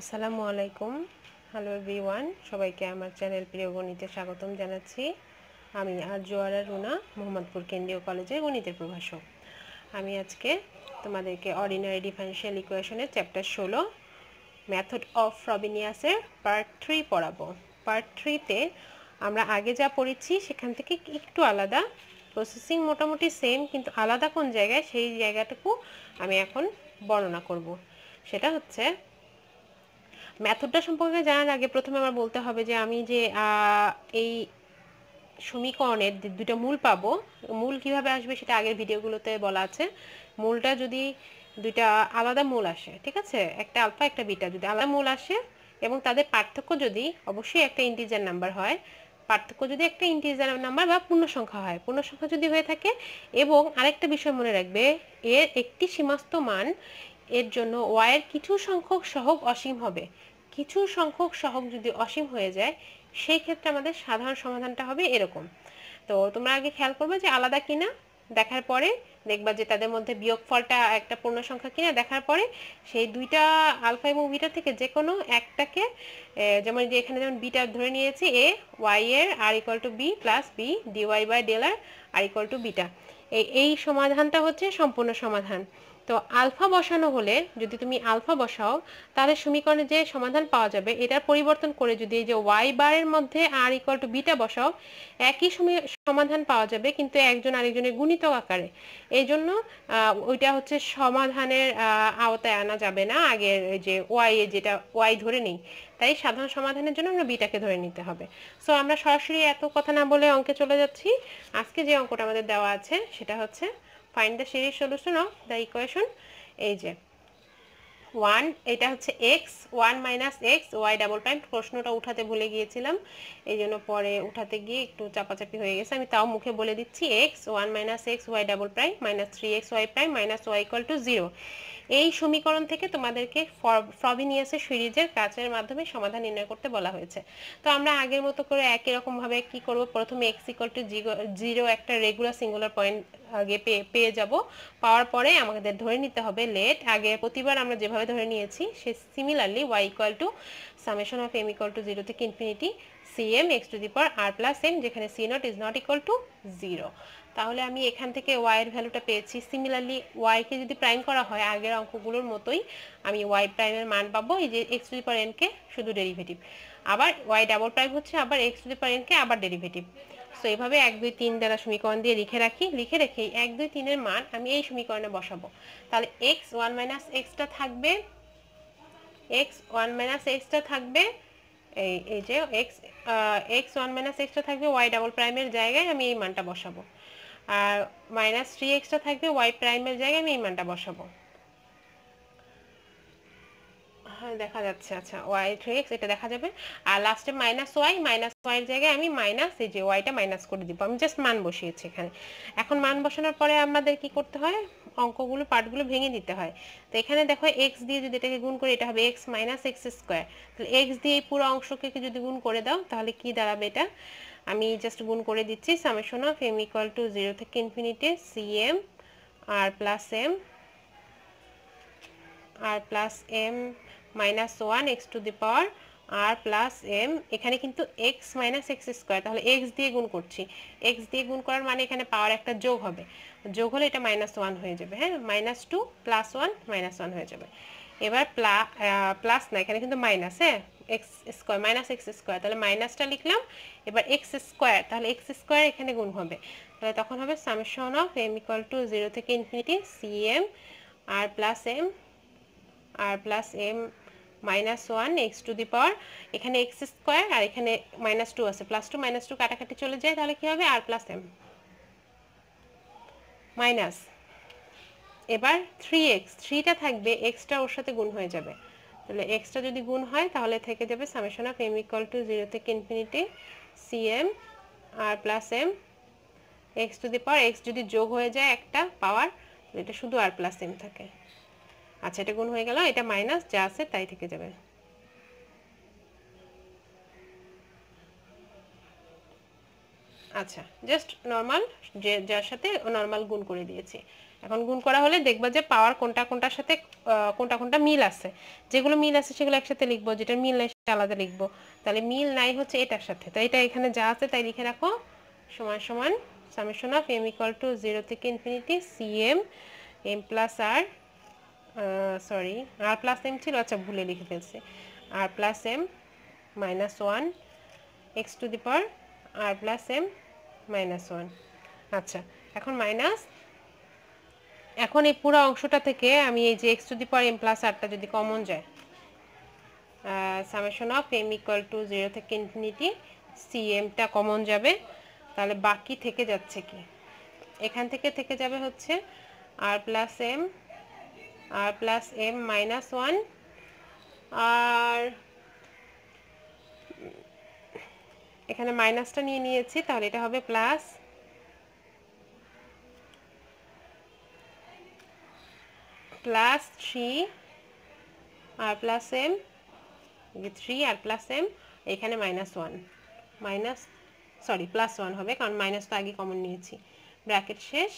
আসসালামু আলাইকুম hello everyone সবাইকে আমার চ্যানেল প্রিয় গণিতে স্বাগতম জানাচ্ছি আমি আর জোয়ারা রুনা মোহাম্মদপুর কেন্দ্রীয় কলেজের গণিতের প্রভাষক আমি আজকে তোমাদেরকে অর্ডিনারি ডিফারেন্সিয়াল ইকুয়েশনের চ্যাপ্টার ষোলো ম্যাথড অফ রবিনিয়াসের পার্ট থ্রি পড়াবো পার্ট থ্রিতে আমরা আগে যা পড়েছি সেখান থেকে একটু আলাদা প্রসেসিং মোটামুটি সেম কিন্তু আলাদা কোন জায়গায় সেই জায়গাটুকু আমি এখন বর্ণনা করব সেটা হচ্ছে মেথডটা সম্পর্কে জানার আগে প্রথমে আমার বলতে হবে যে আমি যে এই সমীকরণের দুটো মূল পাবো মূল কিভাবে আসবে সেটা আগের ভিডিওগুলোতে বলা আছে মূলটা যদি দুইটা আলাদা মূল আসে ঠিক আছে একটা আলফা একটা বিটা যদি আলাদা মূল আসে এবং তাদের পার্থক্য যদি অবশ্যই একটা ইন্টিজার নাম্বার হয় পার্থক্য যদি একটা ইন্টিজার নাম্বার বা পূর্ণ সংখ্যা হয় পূর্ণ সংখ্যা যদি হয়ে থাকে এবং আরেকটা বিষয় মনে রাখবে এর একটি সীমাস্ত মান এর জন্য ওয়াইয়ের কিছু সংখ্যক সহগ অসীম হবে কিছু সংখ্যক সহগ যদি অসীম হয়ে যায় সেই ক্ষেত্রে আমাদের সাধারণ সমাধানটা হবে এরকম তো তোমরা আগে খেয়াল করবে যে আলাদা কিনা দেখার পরে দেখবা যে তাদের মধ্যে বিয়োগ ফলটা একটা পূর্ণ সংখ্যা কিনা দেখার পরে সেই দুইটা আলফা এবং বিটা থেকে যে কোনো একটাকে যেমন যে এখানে যেমন বিটা ধরে নিয়েছি এ ওয়াই এর R equal to B plus B D Y by ডেলার আর ইকুয়াল টু বিটা এই সমাধানটা হচ্ছে সম্পূর্ণ সমাধান তো আলফা বসানো হলে যদি তুমি আলফা বসাও তাহলে সমীকরণে যে সমাধান পাওয়া যাবে এটার পরিবর্তন করে যদি এই যে ওয়াই বারের মধ্যে আর ইকুয়াল টু বিটা বসাও একই সমাধান পাওয়া যাবে কিন্তু একজন আরেকজনের গুণিতক আকারে এই জন্য ওইটা হচ্ছে সমাধানের আওতায় আনা যাবে না আগের যে ওয়াই যেটা ওয়াই ধরে নেই তাই সাধারণ সমাধানের জন্য আমরা বিটাকে ধরে নিতে হবে সো আমরা সরাসরি এত কথা না বলে অঙ্কে চলে যাচ্ছি আজকে যে অঙ্কটা আমাদের দেওয়া আছে সেটা হচ্ছে find the series solution of the equation এই যে ওয়ান এটা হচ্ছে X one minus X Y double prime প্রশ্নটা উঠাতে ভুলে গিয়েছিলাম এই জন্য পরে উঠাতে গিয়ে একটু চাপাচাপি হয়ে গেছে আমি তাও মুখে বলে দিচ্ছি X one minus X Y double prime minus three X Y prime minus Y equal to zero এই সমীকরণ থেকে তোমাদেরকে ফ্রবিনিয়াসের সিরিজের কাজের মাধ্যমে সমাধান নির্ণয় করতে বলা হয়েছে তো আমরা আগের মতো করে একই ভাবে কি করব প্রথমে এক্স ইকল টু জিরো একটা রেগুলার সিঙ্গুলার পয়েন্ট আগে পেয়ে পেয়ে যাব পাওয়ার পরে আমাদের ধরে নিতে হবে লেট আগে প্রতিবার আমরা যেভাবে ধরে নিয়েছি সে similarly Y equal to summation of m equal to zero থেকে infinity C M X to the power R plus M যেখানে c not is not equal to zero তাহলে আমি এখান থেকে ওয়াইয়ের ভ্যালুটা পেয়েছি সিমিলারলি ওয়াইকে যদি প্রাইম করা হয় আগের অঙ্কগুলোর মতোই আমি ওয়াই প্রাইমের মান পাবো এই যে এক্স টু দি পার এনকে শুধু ডেরিভেটিভ আবার ওয়াই ডাবল প্রাইম হচ্ছে আবার এক্স টু দি পার কে আবার ডেরিভেটিভ সো এইভাবে এক দুই তিন দ্বারা সমীকরণ দিয়ে লিখে রাখি লিখে রেখে এক দুই তিনের মান আমি এই সমীকরণে বসাবো তাহলে এক্স ওয়ান মাইনাস এক্সটা থাকবে এক্স ওয়ান মাইনাস এক্সটা থাকবে এই এই যে এক্স এক্স ওয়ান মাইনাস এক্সটা থাকবে ওয়াই ডাবল প্রাইমের জায়গায় আমি এই মানটা বসাবো আর মাইনাস থ্রি এক্সটা থাকবে ওয়াই প্রাইমের জায়গায় আমি এই মানটা বসাবো হ্যাঁ দেখা যাচ্ছে আচ্ছা ওয়াই থ্রি এক্স এটা দেখা যাবে আর লাস্টে মাইনাস ওয়াই মাইনাস ওয়াইয়ের জায়গায় আমি মাইনাস এই যে ওয়াইটা মাইনাস করে দিব আমি জাস্ট মান বসিয়েছি এখানে এখন মান বসানোর পরে আমাদের কি করতে হয় অঙ্কগুলো পার্টগুলো ভেঙে দিতে হয় তো এখানে দেখো এক্স দিয়ে যদি এটাকে গুণ করে এটা হবে এক্স মাইনাস এক্স স্কোয়ার তাহলে এক্স দিয়ে এই পুরো অংশকে যদি গুণ করে দাও তাহলে কি দাঁড়াবে এটা আমি জাস্ট গুণ করে দিচ্ছি summation of M equal to zero থেকে infinity C M R plus M R plus M minus one x to the power R plus M এখানে কিন্তু এক্স মাইনাস এক্স স্কোয়ার তাহলে এক্স দিয়ে গুণ করছি এক্স দিয়ে গুণ করার মানে এখানে পাওয়ার একটা যোগ হবে যোগ হলে এটা মাইনাস ওয়ান হয়ে যাবে হ্যাঁ minus two plus one minus one হয়ে যাবে এবার প্লা প্লাস না এখানে কিন্তু মাইনাস হ্যাঁ X square minus X square তাহলে মাইনাসটা লিখলাম এবার এক্স স্কোয়ার তাহলে এক্স স্কোয়ার এখানে গুণ হবে তাহলে তখন হবে summation of M equal to zero থেকে infinity C M R plus M R plus M minus one x to the power এখানে এক্স স্কোয়ার আর এখানে মাইনাস টু আছে প্লাস টু মাইনাস টু কাটাকাটি চলে যায় তাহলে কী হবে আর প্লাস এম মাইনাস এবার থ্রি এক্স থ্রিটা থাকবে এক্সটা ওর সাথে গুণ হয়ে যাবে তাহলে এক্সটা যদি গুণ হয় তাহলে থেকে যাবে summation of M equal to zero থেকে infinity C M R plus M X to the power X যদি যোগ হয়ে যায় একটা পাওয়ার এটা শুধু আর প্লাস এম থাকে আচ্ছা এটা গুণ হয়ে গেল এটা মাইনাস যা আছে তাই থেকে যাবে আচ্ছা জাস্ট নর্মাল যে যার সাথে নর্মাল গুণ করে দিয়েছি এখন গুণ করা হলে দেখবা যে পাওয়ার কোনটা কোনটার সাথে কোনটা কোনটা মিল আছে যেগুলো মিল আছে সেগুলো একসাথে লিখবো যেটা মিল নাই সেটা আলাদা লিখবো তাহলে মিল নাই হচ্ছে এটার সাথে তাই এটা এখানে যা আছে তাই লিখে রাখো সমান সমান summation of M equal to zero থেকে infinity C M M plus R sorry R plus M ছিল আচ্ছা ভুলে লিখে ফেলছে R plus M minus one x to the power R plus M minus one আচ্ছা এখন মাইনাস এখন এই পুরো অংশটা থেকে আমি এই যে X to the power M plus আরটা যদি কমন যায় summation of M equal to zero থেকে ইনফিনিটি সি এমটা কমন যাবে তাহলে বাকি থেকে যাচ্ছে কি এখান থেকে থেকে যাবে হচ্ছে আর plus M R plus M minus one আর এখানে মাইনাসটা নিয়ে নিয়েছি তাহলে এটা হবে প্লাস প্লাস থ্রি আর প্লাস এম থ্রি আর প্লাস এম এখানে minus one minus sorry plus one হবে কারণ মাইনাস তো আগে কমন নিয়েছি ব্র্যাকেট শেষ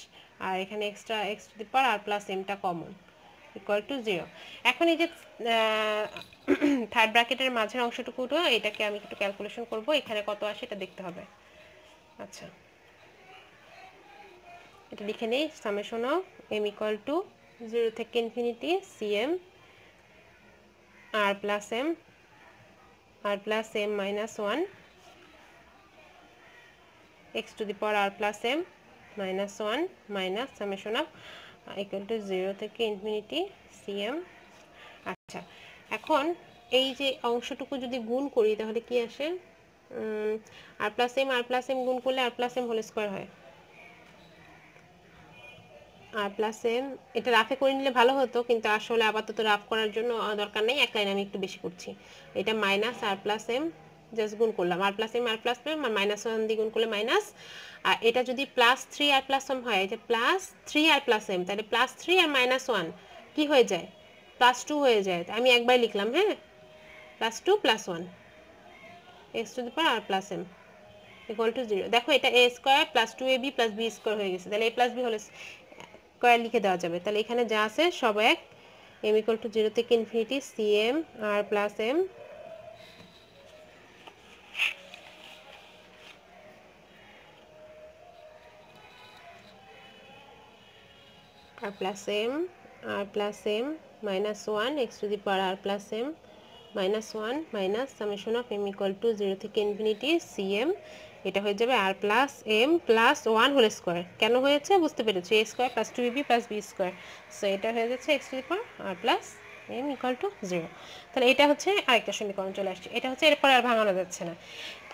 আর এখানে extra X to R plus এমটা কমন ইকুয়াল টু জিরো এখন এই যে থার্ড ব্র্যাকেটের মাঝের অংশটুকু এটাকে আমি একটু ক্যালকুলেশন করব এখানে কত আসে এটা দেখতে হবে আচ্ছা এটা লিখে নেই summation of M equal to zero থেকে infinity CM R plus M R plus M minus one x to the power R plus M minus one minus summation of equal to zero থেকে infinity CM আচ্ছা এখন এই যে অংশটুকু যদি গুণ করি তাহলে কি আসে R plus M R plus M গুণ করলে R plus M whole square হয় আর প্লাসে এটা রাফে করে নিলে ভালো হতো কিন্তু আসলে আপাতত রাফ করার জন্য দরকার নেই এক লাইন আমি একটু বেশি করছি এটা minus R plus M just গুণ করলাম R plus M R plus M R minus one দিয়ে গুণ করলে মাইনাস আর এটা যদি প্লাস থ্রি আর প্লাস এম হয় এটা প্লাস থ্রি আর প্লাস এম তাহলে plus three R minus one কী হয়ে যায় প্লাস টু হয়ে যায় আমি একবার লিখলাম হ্যাঁ plus two plus one x to the power R plus m equal to zero দেখো এটা a square plus two a b plus b square হয়ে গেছে তাহলে এ প্লাস বি হলে স্কোয়ার লিখে দেওয়া যাবে তাহলে এখানে যা আছে সব এক এম ইকুয়াল টু জিরো থেকে infinity C M R plus M R plus M R plus M minus one x to the power R plus M minus one minus summation of M equal to zero থেকে infinity C m এটা হয়ে যাবে r plus m plus one whole square কেন হয়েছে বুঝতে পেরেছি a square plus two B plus b square so এটা হয়ে যাচ্ছে x to power R plus m equal to zero তাহলে এটা হচ্ছে আরেকটা সমীকরণ চলে আসছে এটা হচ্ছে এরপর আর ভাঙানো যাচ্ছে না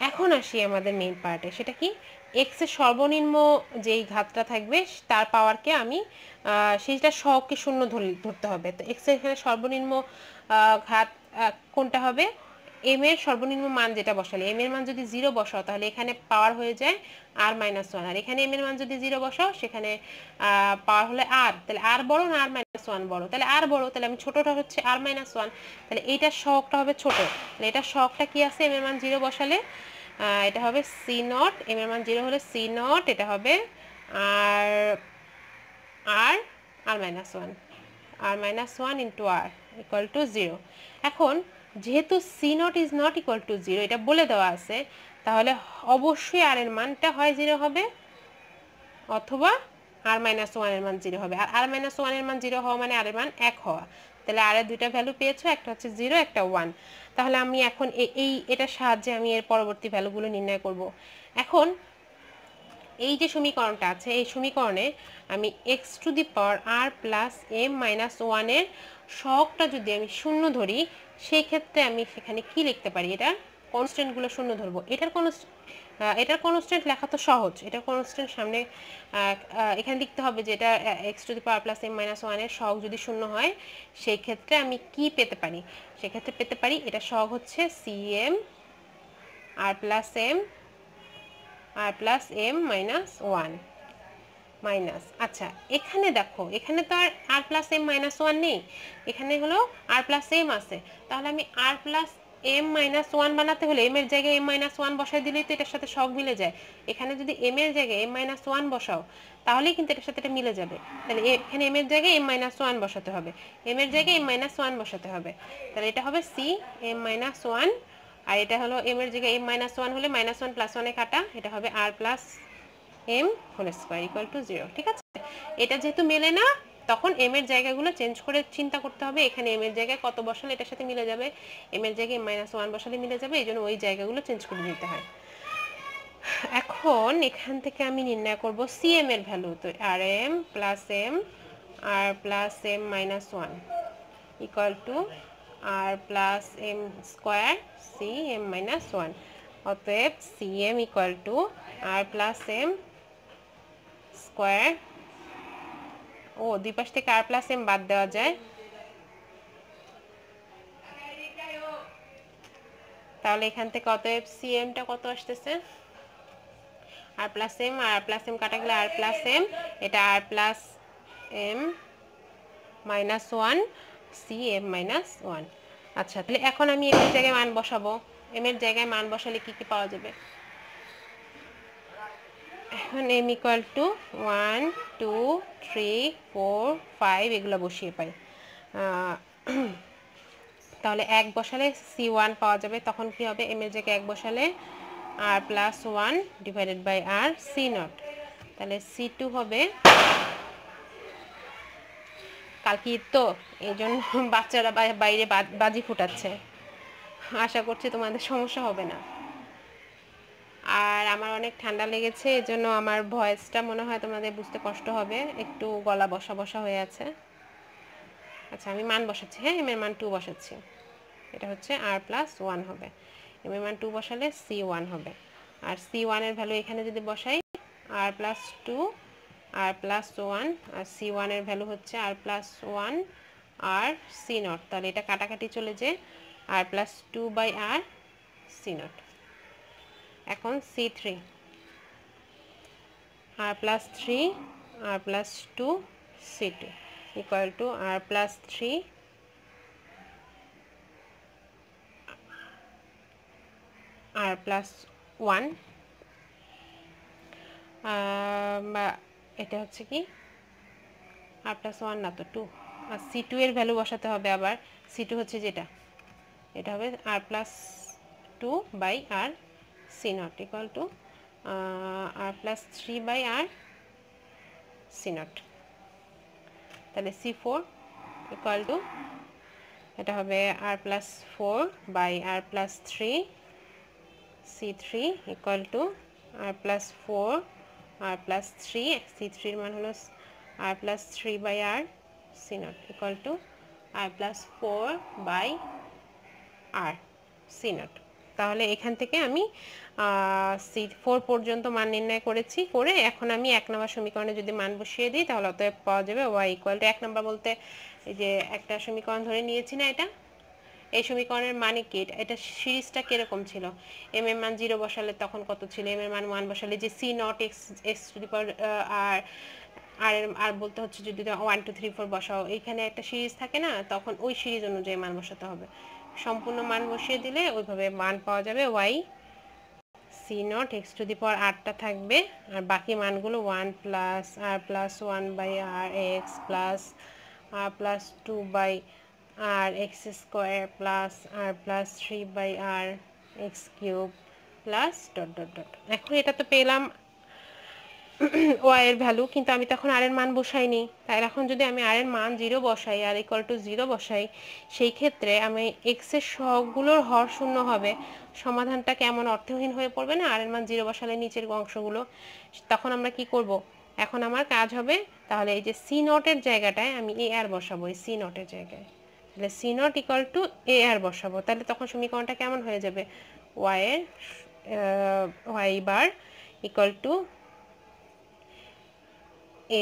এখন আসি আমাদের মেন পার্টে সেটা কি এক্সের সর্বনিম্ন যেই ঘাতটা থাকবে তার পাওয়ারকে আমি সেইটা সহকে শূন্য ধরতে হবে তো এক্সের এখানে সর্বনিম্ন ঘাত কোনটা হবে এম এর সর্বনিম্ন মান যেটা বসালে এম এর মান যদি জিরো বসাও তাহলে এখানে পাওয়ার হয়ে যায় আর মাইনাস ওয়ান আর এখানে এম এর মান যদি জিরো বসাও সেখানে পাওয়ার হলে আর তাহলে আর বড় না আর মাইনাস ওয়ান বড় তাহলে আর বড় তাহলে আমি ছোটোটা হচ্ছে আর মাইনাস ওয়ান তাহলে এইটার শখটা হবে ছোট তাহলে এটার শখটা কি আছে এম এর মান জিরো বসালে এটা হবে সি নট এম এর মান জিরো হলে সি নট এটা হবে আর আর r minus one r minus one into r equal to zero এখন যেহেতু c naught is not equal to zero এটা বলে দেওয়া আছে তাহলে অবশ্যই আর এর মানটা হয় জিরো হবে অথবা আর মাইনাস ওয়ানের মান জিরো হবে আর আর মাইনাস ওয়ানের মান জিরো হওয়া মানে আর এর মান এক হওয়া তাহলে আর এর দুইটা ভ্যালু পেয়েছো একটা হচ্ছে জিরো একটা ওয়ান তাহলে আমি এখন এই এটার সাহায্যে আমি এর পরবর্তী ভ্যালুগুলো নির্ণয় করব এখন এই যে সমীকরণটা আছে এই সমীকরণে আমি x to the power R plus M minus ওয়ানের শখটা যদি আমি শূন্য ধরি সেই ক্ষেত্রে আমি সেখানে কি লিখতে পারি এটা কনস্ট্যান্টগুলো শূন্য ধরবো এটার কোন এটার কনস্ট্যান্ট লেখা তো সহজ এটার কনস্ট্যান্ট সামনে এখানে লিখতে হবে যে এটা x to the power plus M minus ওয়ানের শখ যদি শূন্য হয় সেই ক্ষেত্রে আমি কি পেতে পারি সেক্ষেত্রে পেতে পারি এটা শখ হচ্ছে c M R plus M R plus M minus one minus আচ্ছা এখানে দেখো এখানে তো আর r plus M minus one নেই এখানে হলো আর প্লাস এম আছে তাহলে আমি r plus M minus one বানাতে হলে এম এর জায়গায় এম মাইনাস ওয়ান বসাই দিলেই তো এটার সাথে সব মিলে যায় এখানে যদি এম এর জায়গায় এম মাইনাস ওয়ান বসাও তাহলেই কিন্তু এটার সাথে এটা মিলে যাবে তাহলে এখানে এম এর জায়গায় এম মাইনাস ওয়ান বসাতে হবে এম এর জায়গায় এম মাইনাস ওয়ান বসাতে হবে তাহলে এটা হবে সি এম মাইনাস ওয়ান আর এটা হলো এম এর জায়গায় এম মাইনাস ওয়ান হলে মাইনাস ওয়ান প্লাস ওয়ানে কাটা এটা হবে আর plus M whole square equal to zero ঠিক আছে এটা যেহেতু মেলে না তখন এম এর জায়গাগুলো চেঞ্জ করে চিন্তা করতে হবে এখানে এম এর জায়গায় কত বসালে এটার সাথে মিলে যাবে এম এর জায়গায় মাইনাস ওয়ান বসালে মিলে যাবে এই জন্য ওই জায়গাগুলো চেঞ্জ করে নিতে হয় এখন এখান থেকে আমি নির্ণয় করব সিএম এর ভ্যালু তো r m plus M R plus M minus one equal to R plus m square c m minus one অতএব c m equal to R plus m square ও দুই পাশ থেকে আর প্লাস এম বাদ দেওয়া যায় তাহলে এখান থেকে অতএব সি এমটা কত আসতেছে r plus M R plus m কাটা গেলে আর প্লাস এম এটা r plus M minus one c m minus one আচ্ছা তাহলে এখন আমি এম এর জায়গায় মান বসাবো এম এর জায়গায় মান বসালে কি কি পাওয়া যাবে এখন m equal to one two three four five এগুলো বসিয়ে পাই তাহলে এক বসালে সি ওয়ান পাওয়া যাবে তখন কি হবে এম এর জায়গায় এক বসালে r plus one divided by r c naught তাহলে সি টু হবে কালকে ঈদ তো এই জন্য বাচ্চারা বাইরে বাজি ফুটাচ্ছে আশা করছি তোমাদের সমস্যা হবে না আর আমার অনেক ঠান্ডা লেগেছে এজন্য আমার ভয়েসটা মনে হয় তোমাদের বুঝতে কষ্ট হবে একটু গলা বসা বসা হয়ে আছে আচ্ছা আমি মান বসাচ্ছি হ্যাঁ এম মান টু বসাচ্ছি এটা হচ্ছে আর প্লাস ওয়ান হবে এম মান টু বসালে সি ওয়ান হবে আর সি ওয়ানের ভ্যালু এখানে যদি বসাই আর প্লাস টু আর প্লাস ওয়ান আর সি ওয়ানের ভ্যালু হচ্ছে আর প্লাস ওয়ান আর সি নট তাহলে এটা কাটাকাটি চলে যে r plus two by r c naught এখন c three R plus three R plus two c two equal to R plus three R plus one এটা হচ্ছে কি আর প্লাস ওয়ান না তো টু আর সি টু এর value বসাতে হবে আবার সি টু হচ্ছে যেটা এটা হবে আর plus two by r c naught equal to R plus three by r c naught তাহলে সি ফোর ইকাল টু এটা হবে আর plus four by r plus three c three equal to R plus four r plus three c থ্রির মান হলো r plus three by r c naught equal to R plus four by r c naught তাহলে এখান থেকে আমি C four পর্যন্ত মান নির্ণয় করেছি করে এখন আমি এক নম্বর সমীকরণে যদি মান বসিয়ে দিই তাহলে অতএব পাওয়া যাবে ওয়াই ইকুয়াল টু এক নম্বর বলতে এই যে একটা সমীকরণ ধরে নিয়েছি না এটা এই সমীকরণের মানে কি এটা সিরিজটা কীরকম ছিল এম এর মান জিরো বসালে তখন কত ছিল এম এর মান ওয়ান বসালে যে c naught x x to the power r আর আর বলতে হচ্ছে যদি ওয়ান টু থ্রি ফোর বসাও এইখানে একটা সিরিজ থাকে না তখন ওই সিরিজ অনুযায়ী মান বসাতে হবে সম্পূর্ণ মান বসিয়ে দিলে ওইভাবে মান পাওয়া যাবে y c naught x to the power আটটা থাকবে আর বাকি মানগুলো one plus r plus one by r x plus r plus two by r x square plus r plus three by r x cube plus dot dot dot এখন এটা তো পেলাম ওয়াইয়ের ভ্যালু কিন্তু আমি তখন আর এর মান বসাইনি তাই এখন যদি আমি আর এর মান জিরো বসাই আর ইকুয়াল টু জিরো বসাই সেই ক্ষেত্রে আমি এক্সের সবগুলোর হর শূন্য হবে সমাধানটা কেমন অর্থহীন হয়ে পড়বে না আর এর মান জিরো বসালে নিচের অংশগুলো তখন আমরা কি করব। এখন আমার কাজ হবে তাহলে এই যে সি নটের জায়গাটায় আমি এ আর বসাবো এই সি নটের জায়গায় তাহলে c naught equal to a আর বসাবো তাহলে তখন সমীকরণটা কেমন হয়ে যাবে ওয়াইয়ের y bar equal to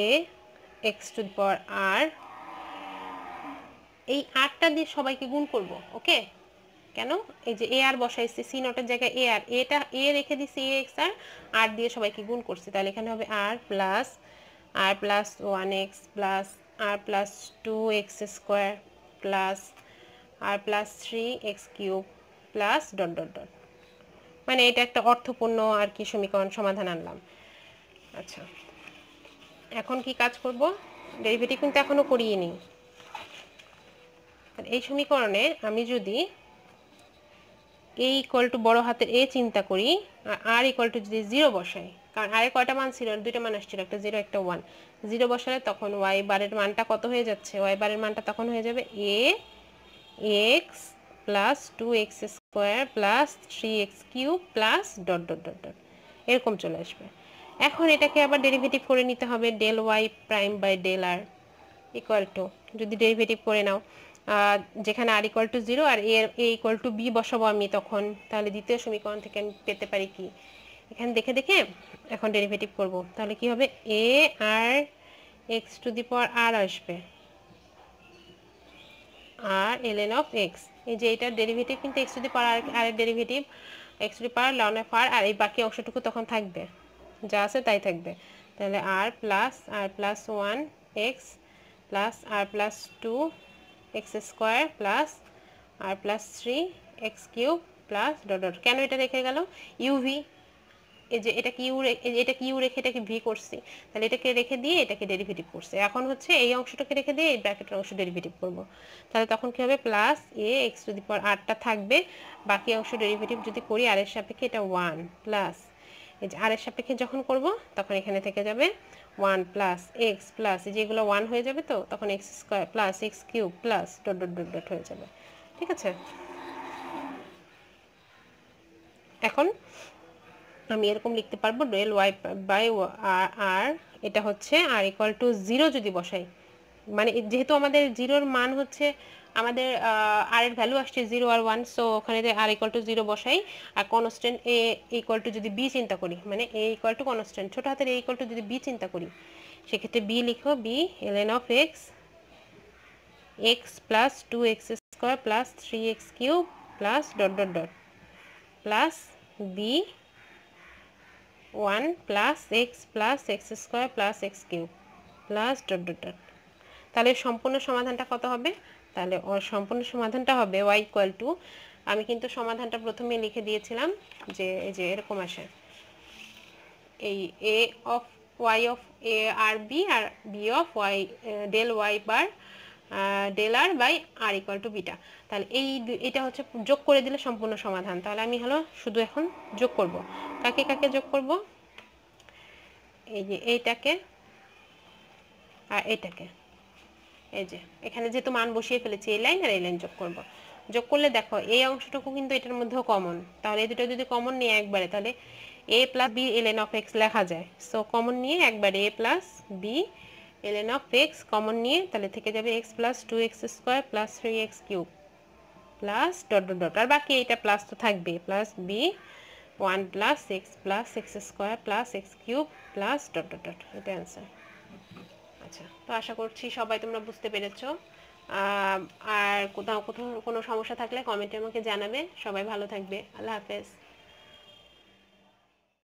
a x to power r এই আরটা দিয়ে সবাইকে গুণ করব ওকে কেন এই যে এ আর বসাইছি সি নটের জায়গায় এ আর এটা এ রেখে দিছি এ এক্স আর আর দিয়ে সবাইকে গুণ করছি তাহলে এখানে হবে আর plus r plus one x plus r plus two x square plus r plus three x cube plus dot dot dot মানে এটা একটা অর্থপূর্ণ আর কি সমীকরণ সমাধান আনলাম আচ্ছা এখন কি কাজ করব ডেরিভেটিভ কিন্তু এখনও করিয়ে নিই এই সমীকরণে আমি যদি এই ইকুয়াল টু বড়ো হাতের এ চিন্তা করি আর আর ইকুয়াল টু যদি জিরো বসাই কারণ আরে কয়টা মান ছিল দুইটা মান আসছিল একটা জিরো একটা ওয়ান জিরো বসালে তখন ওয়াই বারের মানটা কত হয়ে যাচ্ছে ওয়াই বারের মানটা তখন হয়ে যাবে a x plus two x square plus three x cube plus dot dot dot dot এরকম চলে আসবে এখন এটাকে আবার ডেরিভেটিভ করে নিতে হবে del y prime by del r equal to যদি ডেরিভেটিভ করে নাও যেখানে r equal to zero r এর এ ইকুয়াল টু বি বসাবো আমি তখন তাহলে দ্বিতীয় সমীকরণ থেকে আমি পেতে পারি কি এখানে দেখে দেখে এখন ডেরিভেটিভ করব তাহলে কি হবে এ আর x to the power r আসবে আর এল এন অফ এক্স এই যে এটার ডেরিভেটিভ কিন্তু x to the power r এর derivative x to the power ln of r আর এই বাকি অংশটুকু তখন থাকবে যা আছে তাই থাকবে তাহলে r plus r plus one x plus r plus two x square plus r plus three x cube plus dot dot কেন এটা রেখে গেল ইউভি এই যে এটা কিউ রেখে এটা কিউ রেখে এটাকে ভি করছি তাহলে এটাকে রেখে দিয়ে এটাকে ডেরিভেটিভ করছে এখন হচ্ছে এই অংশটাকে রেখে দিয়ে এই ব্র্যাকেটের অংশ ডেরিভেটিভ করব তাহলে তখন কী হবে plus a x to the power আটটা থাকবে বাকি অংশ ডেরিভেটিভ যদি করি আর এর সাপেক্ষে এটা ওয়ান প্লাস এই যে আর এর সাপেক্ষে যখন করব তখন এখানে থেকে যাবে ওয়ান প্লাস এক্স প্লাস এই যেগুলো ওয়ান হয়ে যাবে তো তখন x square plus x cube plus dot dot dot dot হয়ে যাবে ঠিক আছে এখন আমি এরকম লিখতে পারবো ডেল ওয়াই বাই আর আর এটা হচ্ছে আর ইকুয়াল টু জিরো যদি বসাই মানে যেহেতু আমাদের জিরোর মান হচ্ছে আমাদের আর এর ভ্যালু আসছে জিরো আর ওয়ান সো ওখানে আর ইকুয়াল টু জিরো বসাই আর কনস্ট্যান্ট এ ইকুয়াল টু যদি বি চিন্তা করি মানে এ ইকুয়াল টু কনস্ট্যান্ট ছোটো হাতের এ ইকুয়াল টু যদি বি চিন্তা করি সেক্ষেত্রে বি লিখো b ln of x x plus two x square plus three x cube plus dot dot dot plus b one plus x plus x square plus x cube plus dot dot dot তাহলে সম্পূর্ণ সমাধানটা কত হবে তাহলে সম্পূর্ণ সমাধানটা হবে Y equal two আমি কিন্তু সমাধানটা প্রথমে লিখে দিয়েছিলাম যে এই যে এরকম আসে এই a of y of a r b r b of y del y bar del r by r equal to beta তাহলে এই এটা হচ্ছে যোগ করে দিলে সম্পূর্ণ সমাধান তাহলে আমি হলো শুধু এখন যোগ করব কাকে কাকে যোগ করব এই যে এইটাকে আর এইটাকে এই যে এখানে যেহেতু মান বসিয়ে ফেলেছি এই লাইন আর এই লাইন যোগ করব যোগ করলে দেখো এই অংশটুকু কিন্তু এটার মধ্যেও কমন তাহলে এই দুটো যদি কমন নিয়ে একবারে তাহলে a plus b l n of x লেখা যায় সো কমন নিয়ে একবারে a plus b ln of x common নিয়ে তাহলে থেকে যাবে x plus two x square plus three x cube plus dot dot dot আর বাকি এটা প্লাস তো থাকবে plus b one plus x plus x square plus x cube plus dot dot dot এটা অ্যান্সার আচ্ছা তো আশা করছি সবাই তোমরা বুঝতে পেরেছো আর কোথাও কোথাও কোনো সমস্যা থাকলে কমেন্টে আমাকে জানাবে সবাই ভালো থাকবে আল্লাহ হাফেজ